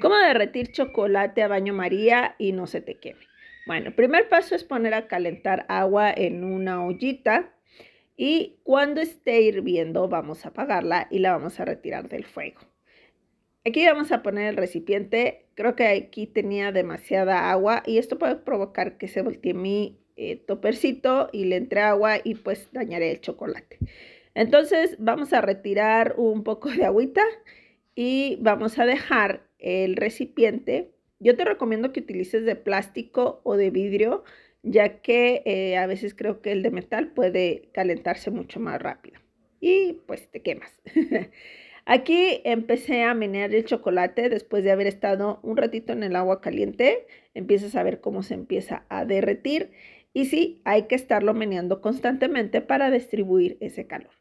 ¿Cómo derretir chocolate a baño María y no se te queme? Bueno, el primer paso es poner a calentar agua en una ollita y cuando esté hirviendo vamos a apagarla y la vamos a retirar del fuego. Aquí vamos a poner el recipiente. Creo que aquí tenía demasiada agua y esto puede provocar que se voltee mi eh, topercito y le entre agua y pues dañaré el chocolate. Entonces vamos a retirar un poco de agüita y vamos a dejar el recipiente. Yo te recomiendo que utilices de plástico o de vidrio, ya que eh, a veces creo que el de metal puede calentarse mucho más rápido y pues te quemas. Aquí empecé a menear el chocolate después de haber estado un ratito en el agua caliente. Empiezas a ver cómo se empieza a derretir. Y sí, hay que estarlo meneando constantemente para distribuir ese calor.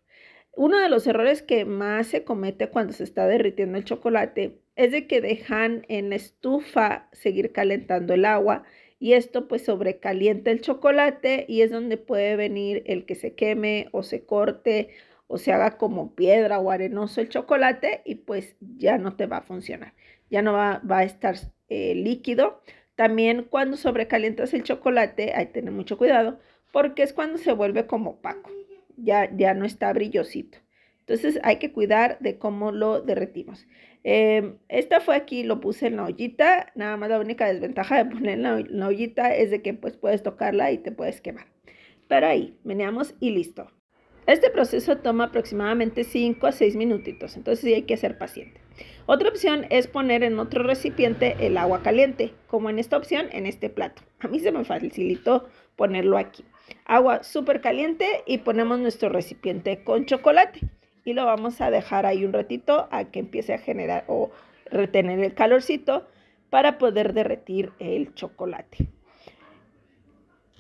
Uno de los errores que más se comete cuando se está derritiendo el chocolate es de que dejan en estufa seguir calentando el agua y esto pues sobrecalienta el chocolate y es donde puede venir el que se queme o se corte o se haga como piedra o arenoso el chocolate y pues ya no te va a funcionar, ya no va, a estar eh, líquido. También cuando sobrecalientas el chocolate hay que tener mucho cuidado porque es cuando se vuelve como opaco, ya, ya no está brillosito. Entonces hay que cuidar de cómo lo derretimos. Em, esta fue aquí, lo puse en la ollita. Nada más la única desventaja de ponerla en la ollita es de que pues puedes tocarla y te puedes quemar. Pero ahí, meneamos y listo. Este proceso toma aproximadamente 5 a 6 minutitos, entonces sí hay que ser paciente. Otra opción es poner en otro recipiente el agua caliente, como en esta opción en este plato. A mí se me facilitó ponerlo aquí. Agua súper caliente y ponemos nuestro recipiente con chocolate y lo vamos a dejar ahí un ratito a que empiece a generar o retener el calorcito para poder derretir el chocolate.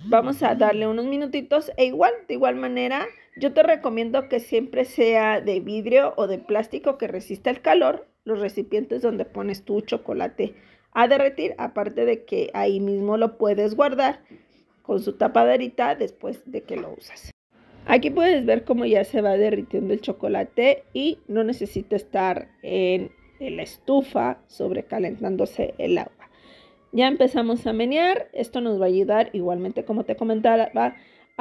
Vamos a darle unos minutitos e igual, de igual manera, yo te recomiendo que siempre sea de vidrio o de plástico que resista el calor los recipientes donde pones tu chocolate a derretir, aparte de que ahí mismo lo puedes guardar con su tapaderita después de que lo usas. Aquí puedes ver cómo ya se va derritiendo el chocolate y no necesita estar en, la estufa sobrecalentándose el agua. Ya empezamos a menear, esto nos va a ayudar igualmente como te comentaba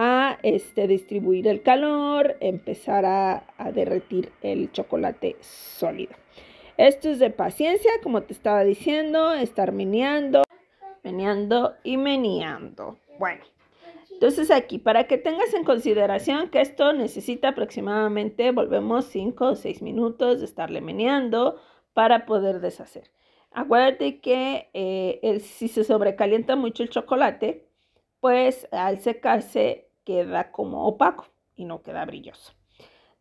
a este, distribuir el calor, empezar a, a, derretir el chocolate sólido. Esto es de paciencia, como te estaba diciendo, estar meneando, meneando y meneando. Bueno, entonces aquí, para que tengas en consideración que esto necesita aproximadamente, volvemos 5 o 6 minutos de estarle meneando para poder deshacer. Acuérdate que eh, si se sobrecalienta mucho el chocolate, pues al secarse queda como opaco y no queda brilloso.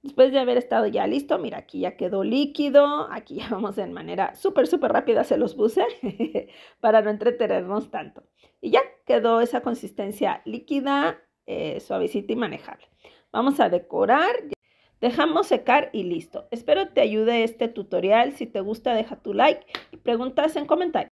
Después de haber estado ya listo, mira, aquí ya quedó líquido, aquí ya vamos en manera súper, súper rápida, se los puse para no entretenernos tanto. Y ya, quedó esa consistencia líquida, eh, suavecita y manejable. Vamos a decorar. Dejamos secar y listo. Espero te ayude este tutorial. Si te gusta, deja tu like y preguntas en comentarios.